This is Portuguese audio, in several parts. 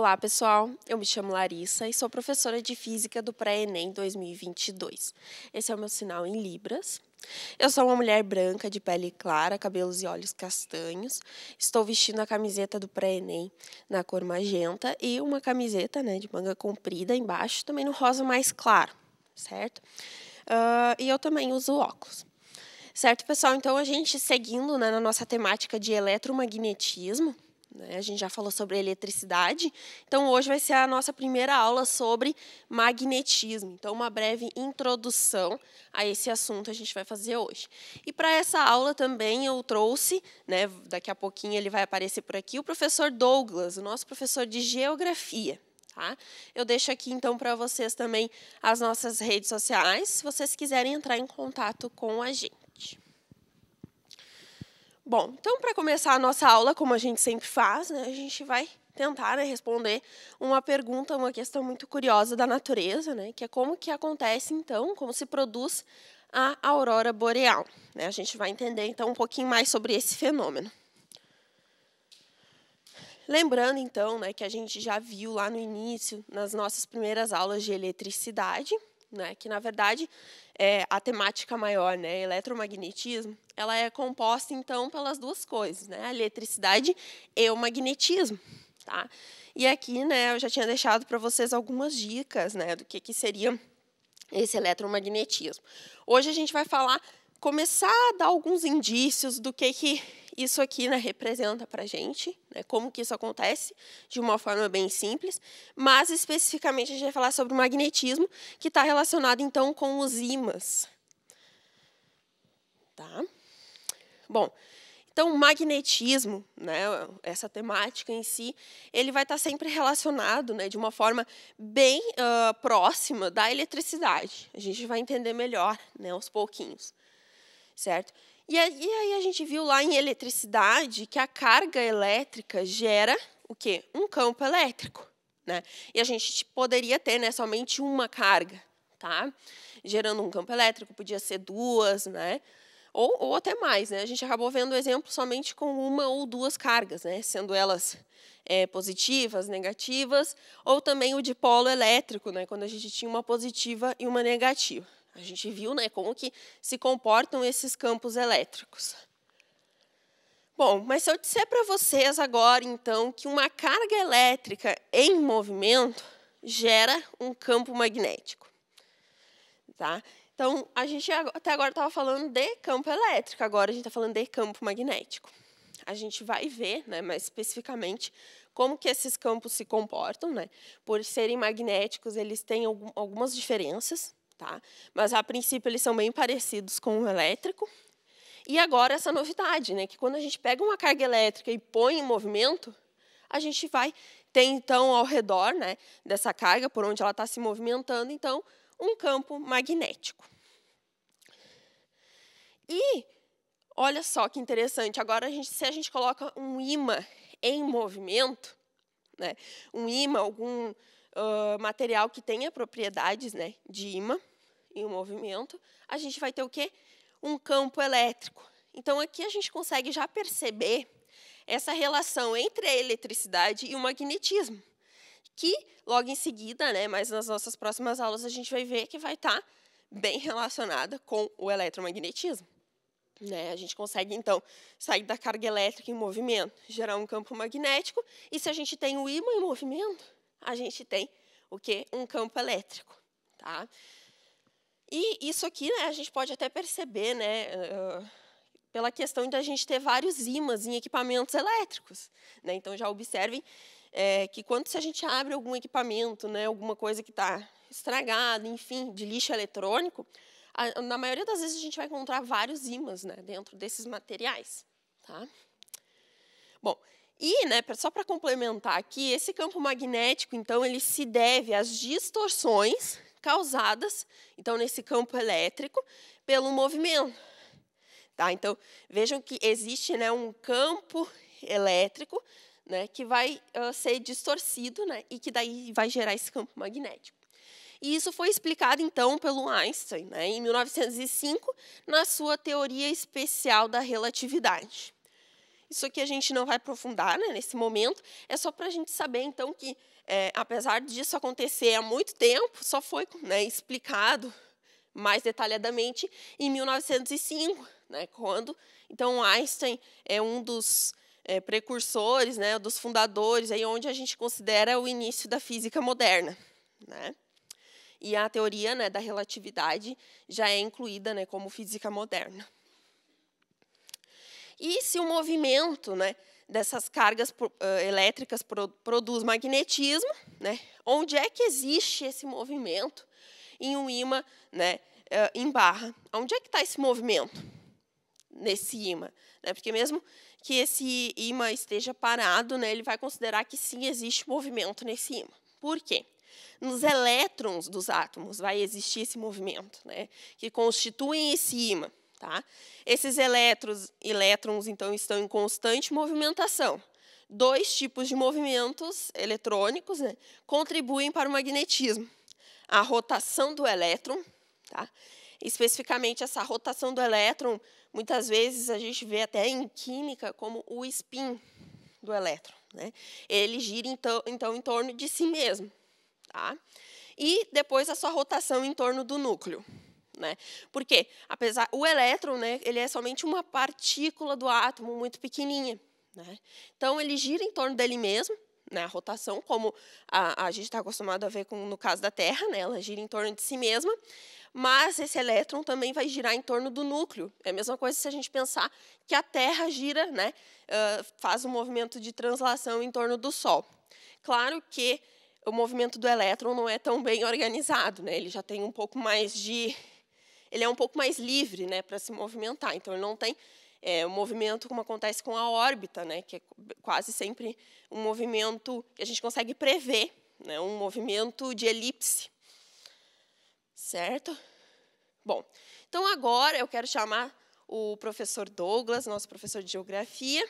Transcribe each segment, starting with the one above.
Olá, pessoal. Eu me chamo Larissa e sou professora de Física do Pré-ENEM 2022. Esse é o meu sinal em Libras. Eu sou uma mulher branca de pele clara, cabelos e olhos castanhos. Estou vestindo a camiseta do Pré-ENEM na cor magenta e uma camiseta, né, de manga comprida embaixo, também no rosa mais claro, certo? Uh, e eu também uso óculos. Certo, pessoal? Então, a gente seguindo né, na nossa temática de eletromagnetismo, né? A gente já falou sobre eletricidade, então hoje vai ser a nossa primeira aula sobre magnetismo. Então, uma breve introdução a esse assunto a gente vai fazer hoje. E para essa aula também eu trouxe, né, daqui a pouquinho ele vai aparecer por aqui, o professor Douglas, o nosso professor de geografia. Tá? Eu deixo aqui então para vocês também as nossas redes sociais, se vocês quiserem entrar em contato com a gente. Bom, então para começar a nossa aula, como a gente sempre faz, né, a gente vai tentar né, responder uma pergunta, uma questão muito curiosa da natureza, né, que é como que acontece então, como se produz a aurora boreal. Né? A gente vai entender então um pouquinho mais sobre esse fenômeno. Lembrando então, né, que a gente já viu lá no início, nas nossas primeiras aulas de eletricidade, né? Que na verdade é a temática maior, né? Eletromagnetismo, ela é composta então pelas duas coisas, né? A eletricidade e o magnetismo, tá? E aqui, né? Eu já tinha deixado para vocês algumas dicas, né? Do que que seria esse eletromagnetismo. Hoje a gente vai falar começar a dar alguns indícios do que, que isso aqui né, representa para a gente, né, como que isso acontece, de uma forma bem simples, mas especificamente a gente vai falar sobre o magnetismo, que está relacionado então com os ímãs. Tá? Bom, então o magnetismo, né, essa temática em si, ele vai estar tá sempre relacionado né, de uma forma bem uh, próxima da eletricidade. A gente vai entender melhor né, aos pouquinhos certo? E aí a gente viu lá em eletricidade que a carga elétrica gera o quê? Um campo elétrico, né? E a gente tipo, poderia ter, né, somente uma carga, tá? Gerando um campo elétrico, podia ser duas, né? Ou, ou até mais, né? A gente acabou vendo o exemplo somente com uma ou duas cargas, né? Sendo elas é, positivas, negativas, ou também o dipolo elétrico, né? Quando a gente tinha uma positiva e uma negativa. A gente viu né, como que se comportam esses campos elétricos. Bom, mas se eu disser para vocês agora, então, que uma carga elétrica em movimento gera um campo magnético. Tá? Então, a gente até agora estava falando de campo elétrico, agora a gente está falando de campo magnético. A gente vai ver, né, mais especificamente, como que esses campos se comportam. Né? Por serem magnéticos, eles têm algumas diferenças. Tá? Mas, a princípio, eles são bem parecidos com o elétrico. E agora essa novidade, né, que quando a gente pega uma carga elétrica e põe em movimento, a gente vai ter, então, ao redor né, dessa carga, por onde ela está se movimentando, então, um campo magnético. E olha só que interessante, agora a gente, se a gente coloca um imã em movimento, né, um imã, algum uh, material que tenha propriedades né, de imã, em um movimento, a gente vai ter o quê? Um campo elétrico. Então, aqui a gente consegue já perceber essa relação entre a eletricidade e o magnetismo, que logo em seguida, né, mas nas nossas próximas aulas, a gente vai ver que vai estar tá bem relacionada com o eletromagnetismo. Né? A gente consegue, então, sair da carga elétrica em movimento, gerar um campo magnético, e se a gente tem o ímã em movimento, a gente tem o quê? Um campo elétrico. Tá? E isso aqui, né, a gente pode até perceber, né, eh, pela questão da gente ter vários ímãs em equipamentos elétricos. Né? Então, já observem é, que quando se a gente abre algum equipamento, né, alguma coisa que está estragada, enfim, de lixo eletrônico, a, na maioria das vezes a gente vai encontrar vários ímãs né, dentro desses materiais. Tá? Bom, e, né, só para complementar aqui, esse campo magnético, então, ele se deve às distorções causadas, então nesse campo elétrico, pelo movimento. Tá? Então, vejam que existe né, um campo elétrico né, que vai uh, ser distorcido né, e que daí vai gerar esse campo magnético. E isso foi explicado, então, pelo Einstein, né, em 1905, na sua teoria especial da relatividade. Isso aqui a gente não vai aprofundar né, nesse momento, é só para a gente saber, então, que, é, apesar disso acontecer há muito tempo, só foi né, explicado mais detalhadamente em 1905, né, quando, então, Einstein é um dos é, precursores, né, dos fundadores, aí onde a gente considera o início da física moderna. Né? E a teoria né, da relatividade já é incluída né, como física moderna. E se o movimento né, dessas cargas elétricas produz magnetismo, né, onde é que existe esse movimento em um ímã né, em barra? Onde é que está esse movimento nesse ímã? Né, porque mesmo que esse ímã esteja parado, né, ele vai considerar que sim existe movimento nesse ímã. Por quê? Nos elétrons dos átomos vai existir esse movimento, né, que constituem esse ímã. Tá? Esses elétrons, elétrons, então, estão em constante movimentação. Dois tipos de movimentos eletrônicos né, contribuem para o magnetismo. A rotação do elétron, tá? especificamente essa rotação do elétron, muitas vezes a gente vê até em química como o spin do elétron. Né? Ele gira, então, então, em torno de si mesmo. Tá? E depois a sua rotação em torno do núcleo. Né? Porque apesar, o elétron né, ele é somente uma partícula do átomo muito pequenininha. Né? Então, ele gira em torno dele mesmo, né, a rotação, como a, a gente está acostumado a ver com, no caso da Terra, né, ela gira em torno de si mesma, mas esse elétron também vai girar em torno do núcleo. É a mesma coisa se a gente pensar que a Terra gira, né, uh, faz um movimento de translação em torno do Sol. Claro que o movimento do elétron não é tão bem organizado, né? ele já tem um pouco mais de ele é um pouco mais livre né, para se movimentar. Então, ele não tem é, um movimento como acontece com a órbita, né, que é quase sempre um movimento que a gente consegue prever, né, um movimento de elipse. Certo? Bom, então agora eu quero chamar o professor Douglas, nosso professor de geografia,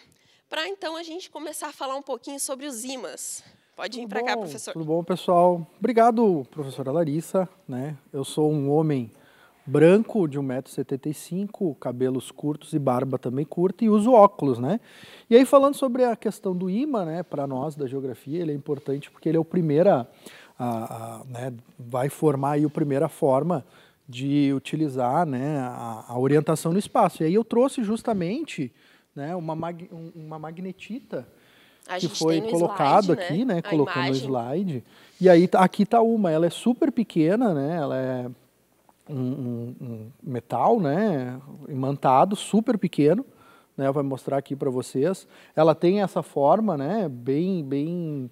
para então a gente começar a falar um pouquinho sobre os ímãs. Pode vir para cá, professor. Tudo bom, pessoal? Obrigado, professora Larissa. Né? Eu sou um homem branco de 1,75m, cabelos curtos e barba também curta e uso óculos, né? E aí falando sobre a questão do imã, né, para nós da geografia, ele é importante porque ele é o primeira a, a, né, vai formar aí a primeira forma de utilizar, né, a, a, orientação no espaço. E aí eu trouxe justamente, né, uma, mag, uma magnetita que foi colocado slide, né? aqui, né, né colocando no slide. E aí tá, aqui está uma, ela é super pequena, né, ela é um, um, metal, né, imantado, super pequeno, né, vai mostrar aqui para vocês. Ela tem essa forma, né, bem, bem,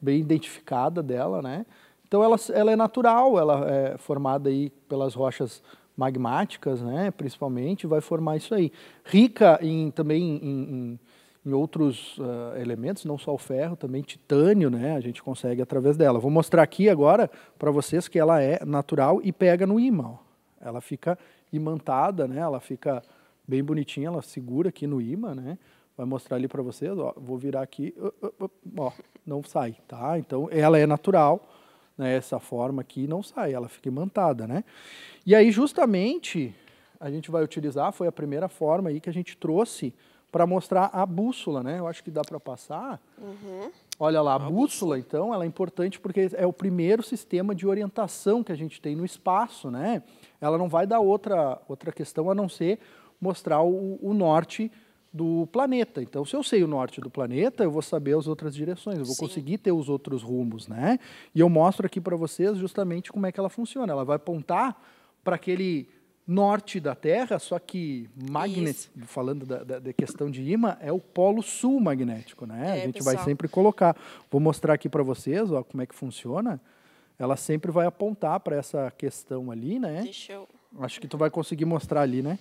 bem identificada dela, né. Então ela, ela é natural, ela é formada aí pelas rochas magmáticas, né, principalmente, vai formar isso aí. Rica em, também em, em em outros uh, elementos, não só o ferro, também titânio, né? A gente consegue através dela. Vou mostrar aqui agora para vocês que ela é natural e pega no imã. Ó. Ela fica imantada, né? Ela fica bem bonitinha, ela segura aqui no imã, né? Vai mostrar ali para vocês, ó. Vou virar aqui, ó, não sai, tá? Então ela é natural, né? Essa forma aqui não sai, ela fica imantada, né? E aí justamente a gente vai utilizar, foi a primeira forma aí que a gente trouxe para mostrar a bússola, né? Eu acho que dá para passar. Uhum. Olha lá, a bússola, então, ela é importante porque é o primeiro sistema de orientação que a gente tem no espaço, né? Ela não vai dar outra, outra questão a não ser mostrar o, o norte do planeta. Então, se eu sei o norte do planeta, eu vou saber as outras direções, eu vou Sim. conseguir ter os outros rumos, né? E eu mostro aqui para vocês justamente como é que ela funciona. Ela vai apontar para aquele norte da Terra, só que magnet, falando da, da, da, questão de imã, é o polo sul magnético, né? É, a gente pessoal. vai sempre colocar. Vou mostrar aqui para vocês, ó, como é que funciona. Ela sempre vai apontar para essa questão ali, né? Deixa eu... Acho que tu vai conseguir mostrar ali, né?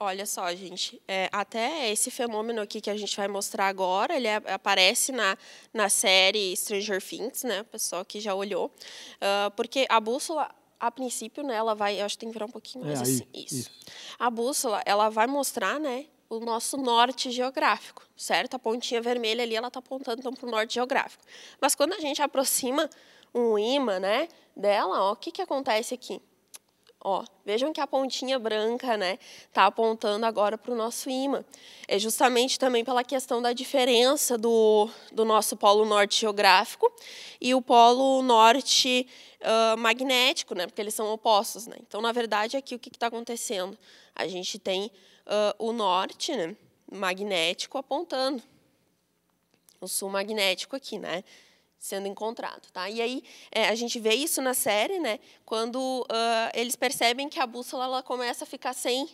Olha só, gente, é, até esse fenômeno aqui que a gente vai mostrar agora, ele aparece na, na série Stranger Things, né? O pessoal que já olhou, uh, porque a bússola a princípio, né, ela vai, eu acho que tem que virar um pouquinho mais é, assim, aí, isso. isso. A bússola, ela vai mostrar, né, o nosso norte geográfico, certo? A pontinha vermelha ali, ela está apontando então para o norte geográfico. Mas quando a gente aproxima um imã, né, dela, ó, o que que acontece aqui? Ó, vejam que a pontinha branca, né, está apontando agora para o nosso imã. É justamente também pela questão da diferença do, do nosso polo norte geográfico e o polo norte uh, magnético, né? porque eles são opostos. Né? Então, na verdade, aqui o que está acontecendo? A gente tem uh, o norte né? magnético apontando, o sul magnético aqui, né? sendo encontrado. Tá? E aí é, a gente vê isso na série, né? quando uh, eles percebem que a bússola ela começa a ficar sem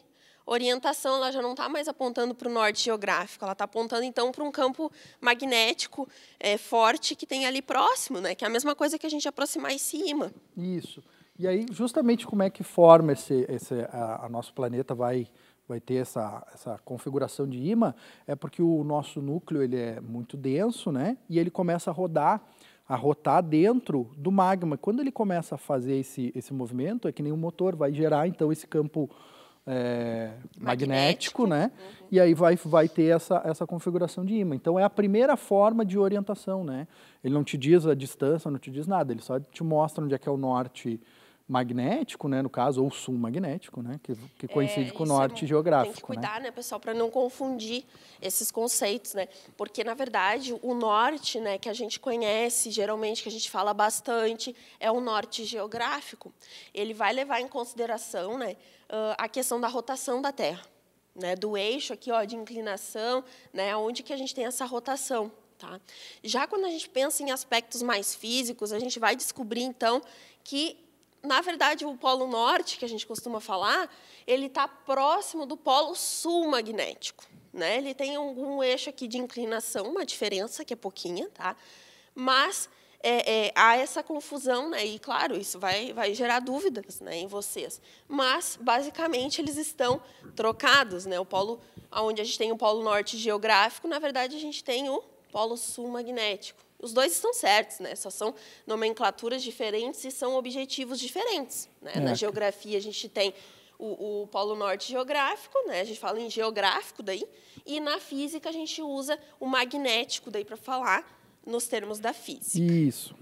orientação, ela já não está mais apontando para o norte geográfico, ela está apontando então para um campo magnético é, forte que tem ali próximo, né? que é a mesma coisa que a gente aproximar em cima. Isso. E aí, justamente como é que forma esse, esse a, a nosso planeta vai vai ter essa, essa configuração de imã é porque o nosso núcleo ele é muito denso, né? E ele começa a rodar a rotar dentro do magma. Quando ele começa a fazer esse, esse movimento, é que nem um motor vai gerar então esse campo é, magnético, magnético, né? Uhum. E aí vai, vai ter essa, essa configuração de imã. Então é a primeira forma de orientação, né? Ele não te diz a distância, não te diz nada, ele só te mostra onde é que é o norte magnético, né, no caso, ou sul magnético, né, que, que é, coincide é, com o é norte é, geográfico. Tem que né? cuidar, né, né pessoal, para não confundir esses conceitos, né, porque na verdade o norte, né, que a gente conhece geralmente, que a gente fala bastante, é o norte geográfico. Ele vai levar em consideração, né, ah, a questão da rotação da Terra, né, do eixo aqui, ó, de inclinação, né, onde que a gente tem essa rotação. Tá? Já quando a gente pensa em aspectos mais físicos, a gente vai descobrir então que na verdade, o polo norte, que a gente costuma falar, ele está próximo do polo sul magnético. Né? Ele tem algum eixo aqui de inclinação, uma diferença que é pouquinha, tá? mas é, é, há essa confusão, né? e claro, isso vai, vai gerar dúvidas né, em vocês. Mas, basicamente, eles estão trocados. Né? O polo, onde a gente tem o polo norte geográfico, na verdade, a gente tem o polo sul magnético. Os dois estão certos, né? Só são nomenclaturas diferentes e são objetivos diferentes. Né? É. Na geografia a gente tem o, o, polo norte geográfico, né? A gente fala em geográfico daí, e na física a gente usa o magnético daí para falar nos termos da física. Isso.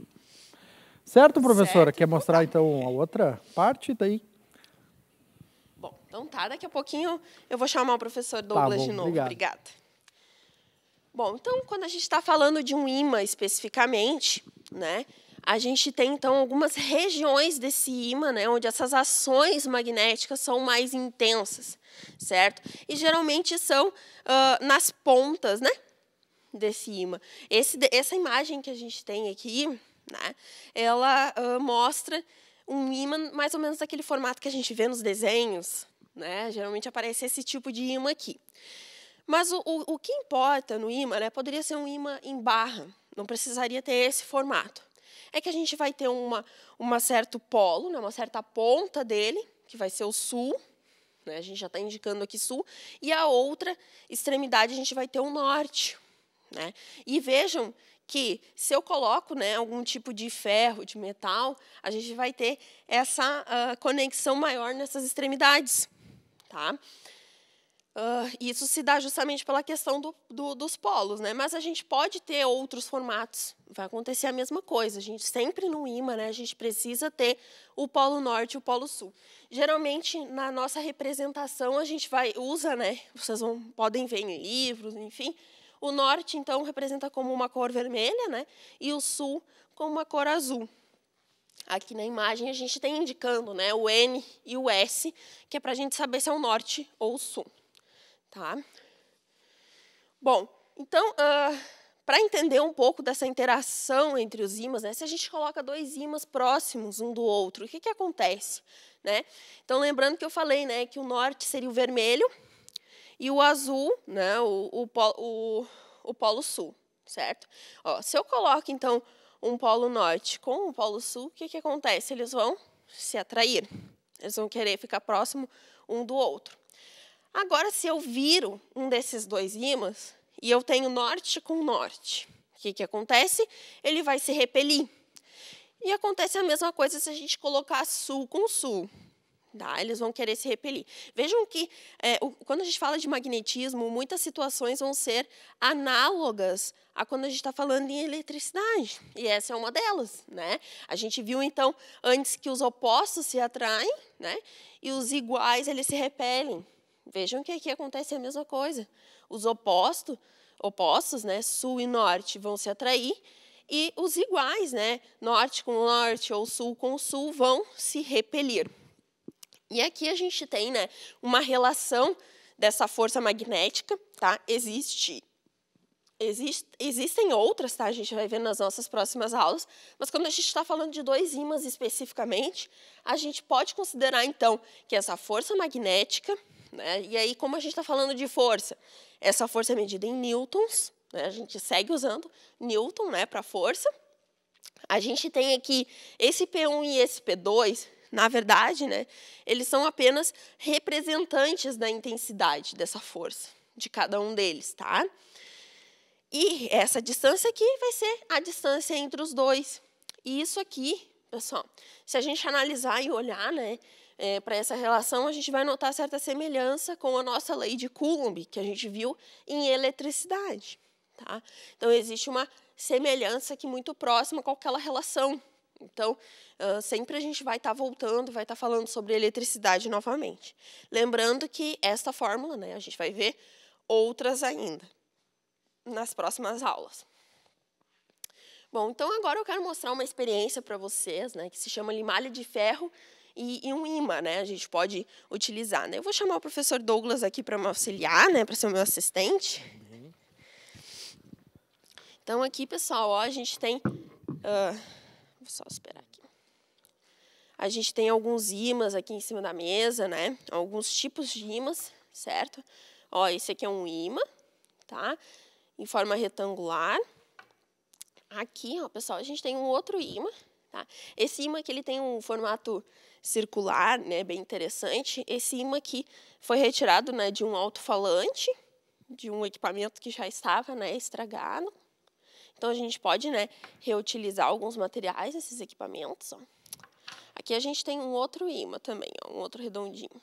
Certo, professora? Certo. Quer mostrar então a outra parte daí? Bom, então tá, daqui a pouquinho eu vou chamar o professor tá Douglas tá bom, de novo. Obrigado. Obrigada. Bom, então, quando a gente está falando de um imã especificamente, né, a gente tem, então, algumas regiões desse imã, né, onde essas ações magnéticas são mais intensas, certo? E geralmente são uh, nas pontas né, desse imã. Esse, essa imagem que a gente tem aqui, né, ela uh, mostra um ímã mais ou menos daquele formato que a gente vê nos desenhos. Né? Geralmente aparece esse tipo de ímã aqui. Mas o, o, o que importa no imã, né, poderia ser um imã em barra, não precisaria ter esse formato. É que a gente vai ter uma, uma certo polo, né, uma certa ponta dele, que vai ser o sul, né, a gente já está indicando aqui sul, e a outra extremidade a gente vai ter o norte. Né? E vejam que se eu coloco né, algum tipo de ferro, de metal, a gente vai ter essa uh, conexão maior nessas extremidades. Tá? Uh, isso se dá justamente pela questão do, do, dos polos, né? Mas a gente pode ter outros formatos. Vai acontecer a mesma coisa. A gente sempre no imã, né? A gente precisa ter o polo norte e o polo sul. Geralmente na nossa representação a gente vai usa, né? Vocês vão, podem ver em livros, enfim. O norte então representa como uma cor vermelha, né? E o sul como uma cor azul. Aqui na imagem a gente tem indicando, né? O N e o S, que é para a gente saber se é o norte ou o sul. Tá? Bom, então, uh, ah, para entender um pouco dessa interação entre os ímãs, né, se a gente coloca dois ímãs próximos um do outro, o que, que acontece? Né? Então, lembrando que eu falei né, que o norte seria o vermelho e o azul, né, o, o, o, o polo sul, certo? Ó, se eu coloco, então, um polo norte com um polo sul, o que, que acontece? Eles vão se atrair, eles vão querer ficar próximo um do outro. Agora, se eu viro um desses dois ímãs e eu tenho norte com norte, o que, que acontece? Ele vai se repelir. E acontece a mesma coisa se a gente colocar sul com sul. Tá? Eles vão querer se repelir. Vejam que, é, o, quando a gente fala de magnetismo, muitas situações vão ser análogas a quando a gente está falando em eletricidade. E essa é uma delas. Né? A gente viu, então, antes que os opostos se atraem né? e os iguais eles se repelem. Vejam que aqui acontece a mesma coisa. Os opostos, opostos, né, sul e norte, vão se atrair e os iguais, né, norte com norte ou sul com sul, vão se repelir. E aqui a gente tem, né, uma relação dessa força magnética, tá? Existe Existe, existem outras, tá? A gente vai ver nas nossas próximas aulas, mas quando a gente está falando de dois ímãs especificamente, a gente pode considerar então que essa força magnética né? E aí, como a gente está falando de força, essa força é medida em newtons, né? a gente segue usando newton né, para força. A gente tem aqui esse P1 e esse P2, na verdade, né, eles são apenas representantes da intensidade dessa força, de cada um deles, tá? E essa distância aqui vai ser a distância entre os dois. E isso aqui, pessoal, se a gente analisar e olhar, né, é, eh, para essa relação, a gente vai notar certa semelhança com a nossa lei de Coulomb, que a gente viu em eletricidade. Tá? Então, existe uma semelhança aqui muito próxima com aquela relação. Então, uh, sempre a gente vai estar tá voltando, vai estar tá falando sobre eletricidade novamente. Lembrando que esta fórmula, né, a gente vai ver outras ainda nas próximas aulas. Bom, então agora eu quero mostrar uma experiência para vocês, né, que se chama limalha de ferro e, e um imã, né? A gente pode utilizar. Né? Eu vou chamar o professor Douglas aqui para me auxiliar, né? Para ser o meu assistente. Então aqui, pessoal, ó, a gente tem. Uh, vou só esperar aqui. A gente tem alguns ímãs aqui em cima da mesa, né? Alguns tipos de ímãs, certo? Ó, esse aqui é um ímã, tá? Em forma retangular. Aqui, ó, pessoal, a gente tem um outro ímã, tá? Esse ímã que ele tem um formato circular, né, bem interessante. Esse imã aqui foi retirado né, de um alto-falante, de um equipamento que já estava né, estragado. Então a gente pode né, reutilizar alguns materiais desses equipamentos. Ó. Aqui a gente tem um outro imã também, ó, um outro redondinho.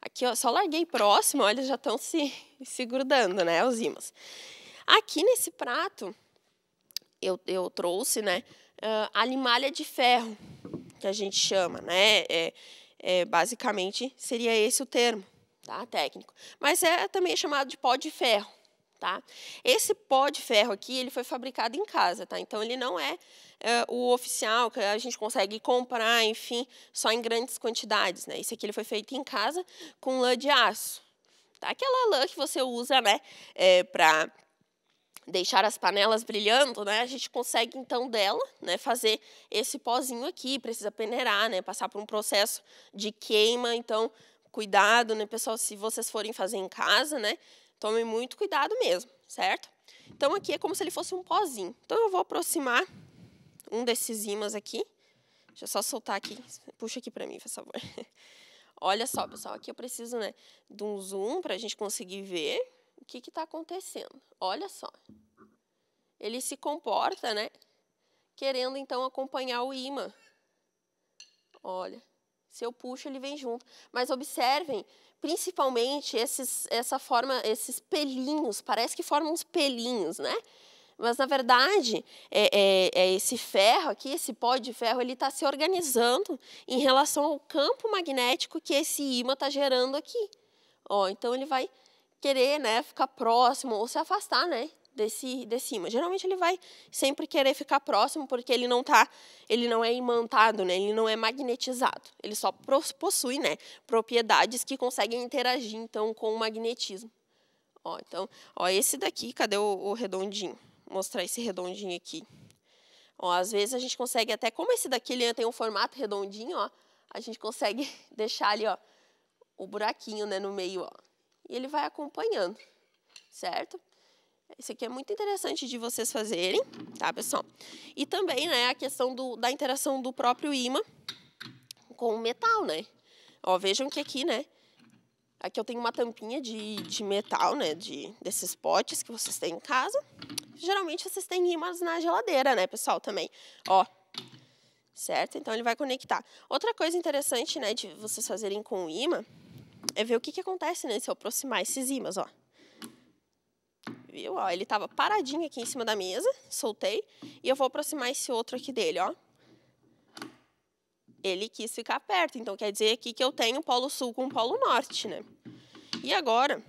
Aqui, ó, só larguei próximo, olha, já estão se, se grudando, né, os ímãs. Aqui nesse prato, eu, eu trouxe, né, ah, a limalha de ferro, que a gente chama, né? É, é, basicamente seria esse o termo, tá? Técnico. Mas é também chamado de pó de ferro, tá? Esse pó de ferro aqui, ele foi fabricado em casa, tá? Então ele não é, é o oficial que a gente consegue comprar, enfim, só em grandes quantidades, né? Esse aqui ele foi feito em casa com lã de aço, tá? Aquela lã que você usa, né? É, para deixar as panelas brilhando, né, a gente consegue então dela, né, fazer esse pozinho aqui, precisa peneirar, né, passar por um processo de queima, então cuidado, né, pessoal, se vocês forem fazer em casa, né, tomem muito cuidado mesmo, certo? Então aqui é como se ele fosse um pozinho. Então eu vou aproximar um desses ímãs aqui. Deixa eu só soltar aqui, puxa aqui para mim, por favor. Olha só, pessoal, aqui eu preciso, né, de um zoom para a gente conseguir ver o que está acontecendo? Olha só. Ele se comporta, né? Querendo então acompanhar o imã. Olha, se eu puxo, ele vem junto. Mas observem, principalmente esses, essa forma, esses pelinhos, parece que formam uns pelinhos, né? Mas, na verdade, é, é, é esse ferro aqui, esse pó de ferro, ele está se organizando em relação ao campo magnético que esse ímã está gerando aqui. Ó, então, ele vai querer, né, ficar próximo ou se afastar, né, desse desse. cima. Geralmente ele vai sempre querer ficar próximo porque ele não tá, ele não é imantado, né? Ele não é magnetizado. Ele só possui, né, propriedades que conseguem interagir então com o magnetismo. Ó, então, ó, esse daqui, cadê o, o redondinho? Vou mostrar esse redondinho aqui. Ó, às vezes a gente consegue até como esse daqui ele tem um formato redondinho, ó, a gente consegue deixar ali, ó, o buraquinho, né, no meio, ó e ele vai acompanhando, certo? Isso aqui é muito interessante de vocês fazerem, tá, pessoal? E também, né, a questão do, da interação do próprio ímã com o metal, né? Ó, vejam que aqui, né, aqui eu tenho uma tampinha de, de metal, né, de, desses potes que vocês têm em casa. Geralmente vocês têm ímãs na geladeira, né, pessoal, também. Ó, certo? Então ele vai conectar. Outra coisa interessante, né, de vocês fazerem com o ímã é ver o que, que acontece, né? Se eu aproximar esses ímãs, ó. Viu? Ó, ele estava paradinho aqui em cima da mesa, soltei, e eu vou aproximar esse outro aqui dele, ó. Ele quis ficar perto, então quer dizer aqui que eu tenho polo sul com polo norte, né? E agora,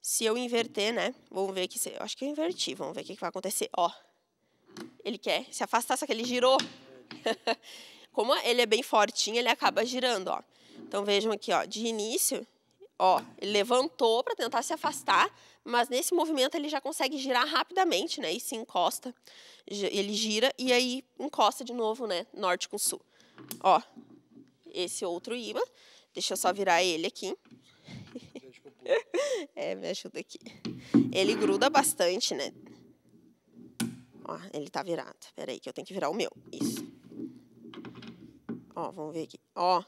se eu inverter, né? Vamos ver aqui, eu acho que eu inverti, vamos ver o que, que vai acontecer, ó. Ele quer se afastar, só que ele girou. Como ele é bem fortinho, ele acaba girando, ó. Então vejam aqui, ó, de início, ó, ele levantou para tentar se afastar, mas nesse movimento ele já consegue girar rapidamente, né? E se encosta, ele gira e aí encosta de novo, né? Norte com sul. Ó, esse outro imã. Deixa eu só virar ele aqui. é, me ajuda aqui. Ele gruda bastante, né? Ó, ele tá virado. Peraí que eu tenho que virar o meu. Isso. Ó, vamos ver aqui. Ó,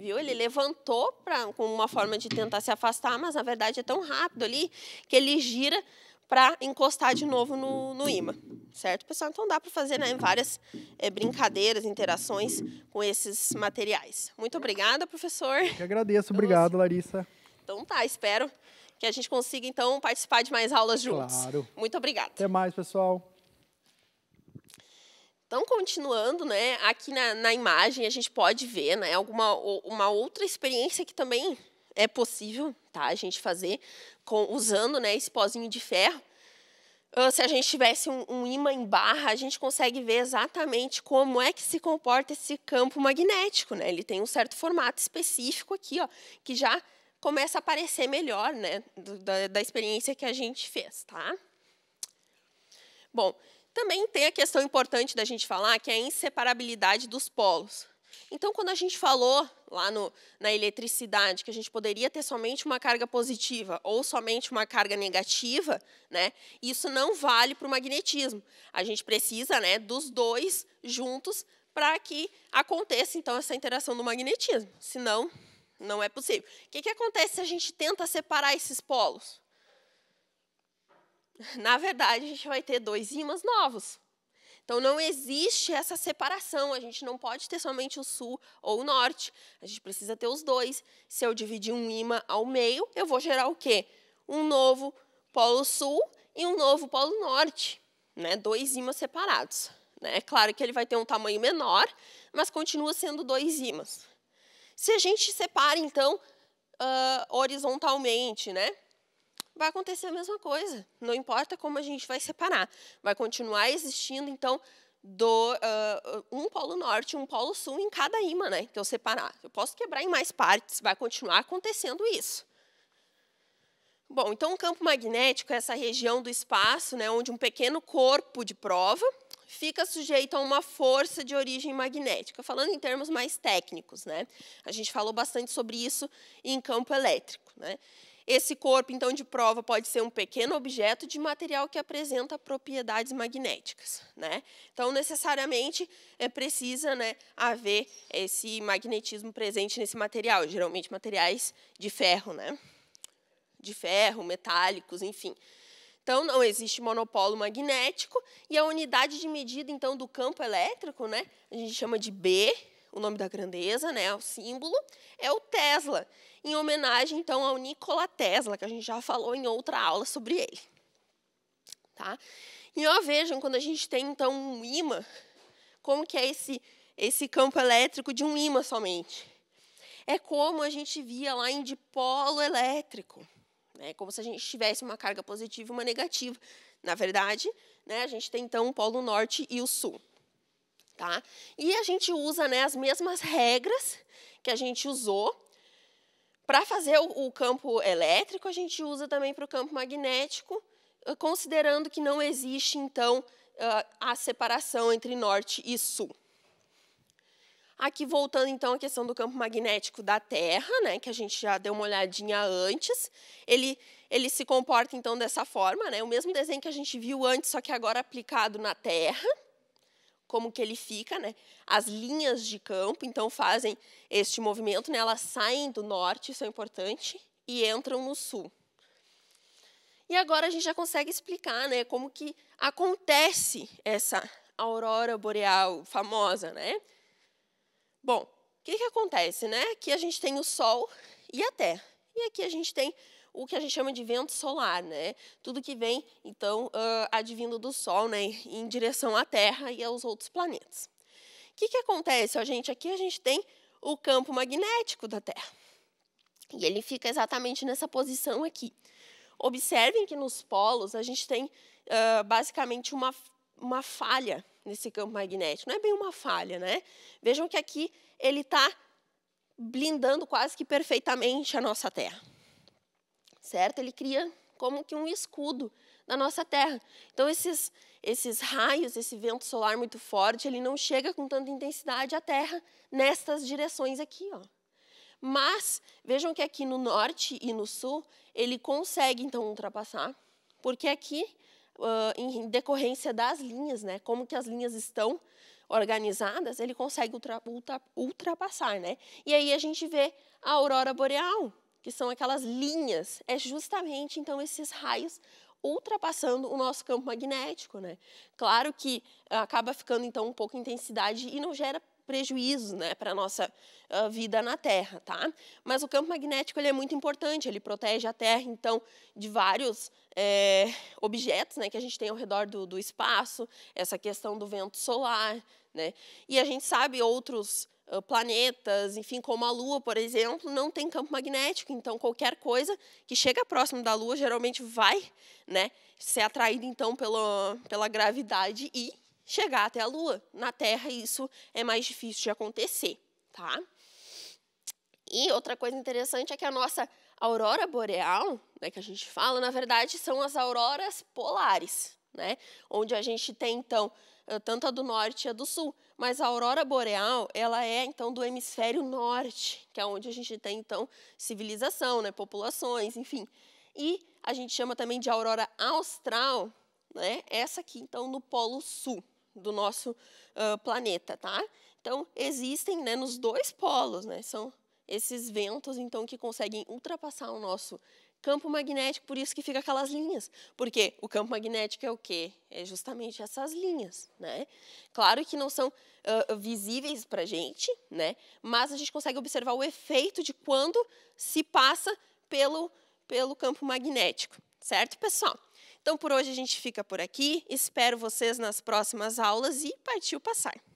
viu? Ele levantou pra, com uma forma de tentar se afastar, mas na verdade é tão rápido ali que ele gira para encostar de novo no, no imã, certo, pessoal? Então dá para fazer né, várias é, brincadeiras, interações com esses materiais. Muito obrigada, professor. Eu que agradeço, obrigado, Larissa. Então tá, espero que a gente consiga então participar de mais aulas juntos. Claro. Muito obrigada. Até mais, pessoal. Então, continuando, né, aqui na, na imagem a gente pode ver né, alguma uma outra experiência que também é possível tá, a gente fazer com, usando né, esse pozinho de ferro. Se a gente tivesse um, um imã em barra, a gente consegue ver exatamente como é que se comporta esse campo magnético. Né? Ele tem um certo formato específico aqui, ó, que já começa a aparecer melhor né, da, da experiência que a gente fez. Tá? Bom, também tem a questão importante da gente falar, que é a inseparabilidade dos polos. Então, quando a gente falou lá no, na eletricidade que a gente poderia ter somente uma carga positiva ou somente uma carga negativa, né, isso não vale para o magnetismo. A gente precisa né, dos dois juntos para que aconteça, então, essa interação do magnetismo. Senão, não é possível. O que, que acontece se a gente tenta separar esses polos? na verdade, a gente vai ter dois ímãs novos. Então, não existe essa separação. A gente não pode ter somente o sul ou o norte. A gente precisa ter os dois. Se eu dividir um ímã ao meio, eu vou gerar o quê? Um novo polo sul e um novo polo norte. Né? Dois ímãs separados. Né? É claro que ele vai ter um tamanho menor, mas continua sendo dois ímãs. Se a gente separa, então, uh, horizontalmente, né? vai acontecer a mesma coisa. Não importa como a gente vai separar, vai continuar existindo, então, do, uh, um polo norte, e um polo sul em cada imã, né, que eu separar. Eu posso quebrar em mais partes, vai continuar acontecendo isso. Bom, então o campo magnético é essa região do espaço, né, onde um pequeno corpo de prova fica sujeito a uma força de origem magnética. Falando em termos mais técnicos, né? A gente falou bastante sobre isso em campo elétrico, né? Esse corpo, então, de prova pode ser um pequeno objeto de material que apresenta propriedades magnéticas. Né? Então, necessariamente, é, precisa né, haver esse magnetismo presente nesse material, geralmente materiais de ferro, né? de ferro, metálicos, enfim. Então, não existe monopolo magnético e a unidade de medida, então, do campo elétrico, né, a gente chama de B, o nome da grandeza, né, o símbolo, é o Tesla, em homenagem então ao Nikola Tesla, que a gente já falou em outra aula sobre ele. Tá? E ó, vejam, quando a gente tem então um ímã, como que é esse esse campo elétrico de um ímã somente? É como a gente via lá em dipolo elétrico, né? É como se a gente tivesse uma carga positiva e uma negativa. Na verdade, né, a gente tem então o polo norte e o sul. Tá? E a gente usa né, as mesmas regras que a gente usou para fazer o, campo elétrico, a gente usa também para o campo magnético, ah, considerando que não existe, então, ah, a separação entre norte e sul. Aqui voltando então à questão do campo magnético da Terra, né, que a gente já deu uma olhadinha antes, ele ele se comporta então dessa forma, né, o mesmo desenho que a gente viu antes, só que agora aplicado na Terra como que ele fica, né? As linhas de campo, então, fazem este movimento, né? Elas saem do norte, isso é importante, e entram no sul. E agora a gente já consegue explicar, né, como que acontece essa aurora boreal famosa, né? Bom, o que, que acontece, né? Aqui a gente tem o Sol e a Terra. E aqui a gente tem o que a gente chama de vento solar, né? Tudo que vem, então, uh, advindo do Sol, né, em direção à Terra e aos outros planetas. O que, que acontece, ó, gente? Aqui a gente tem o campo magnético da Terra. E ele fica exatamente nessa posição aqui. Observem que nos polos a gente tem uh, basicamente uma, uma falha nesse campo magnético. Não é bem uma falha, né? Vejam que aqui ele está blindando quase que perfeitamente a nossa Terra certo? Ele cria como que um escudo na nossa Terra. Então, esses, esses raios, esse vento solar muito forte, ele não chega com tanta intensidade à Terra nestas direções aqui, ó. Mas vejam que aqui no norte e no sul ele consegue então ultrapassar, porque aqui, uh, em decorrência das linhas, né, como que as linhas estão organizadas, ele consegue ultra, ultra, ultrapassar, né? E aí a gente vê a aurora boreal, que são aquelas linhas, é justamente então esses raios ultrapassando o nosso campo magnético, né? Claro que ah, acaba ficando então um pouco intensidade e não gera prejuízos, né, para nossa uh, vida na Terra, tá? Mas o campo magnético ele é muito importante, ele protege a Terra então de vários é, objetos, né, que a gente tem ao redor do, do espaço, essa questão do vento solar, né? E a gente sabe outros planetas, enfim, como a Lua, por exemplo, não tem campo magnético. Então, qualquer coisa que chega próximo da Lua geralmente vai né, ser atraída, então, pelo, pela gravidade e chegar até a Lua. Na Terra, isso é mais difícil de acontecer. Tá? E outra coisa interessante é que a nossa aurora boreal, né, que a gente fala, na verdade, são as auroras polares, né? Onde a gente tem, então, eh, tanto a do norte e a do sul. Mas a aurora boreal, ela é então do hemisfério norte, que é onde a gente tem então civilização, né, populações, enfim. E a gente chama também de aurora austral, né, essa aqui então no polo sul do nosso uh, planeta, tá? Então existem, né, nos dois polos, né, são esses ventos então que conseguem ultrapassar o nosso campo magnético, por isso que fica aquelas linhas. Porque o campo magnético é o quê? É justamente essas linhas, né? Claro que não são uh, visíveis para a gente, né? Mas a gente consegue observar o efeito de quando se passa pelo, pelo campo magnético, certo, pessoal? Então, por hoje a gente fica por aqui. Espero vocês nas próximas aulas e partiu passar.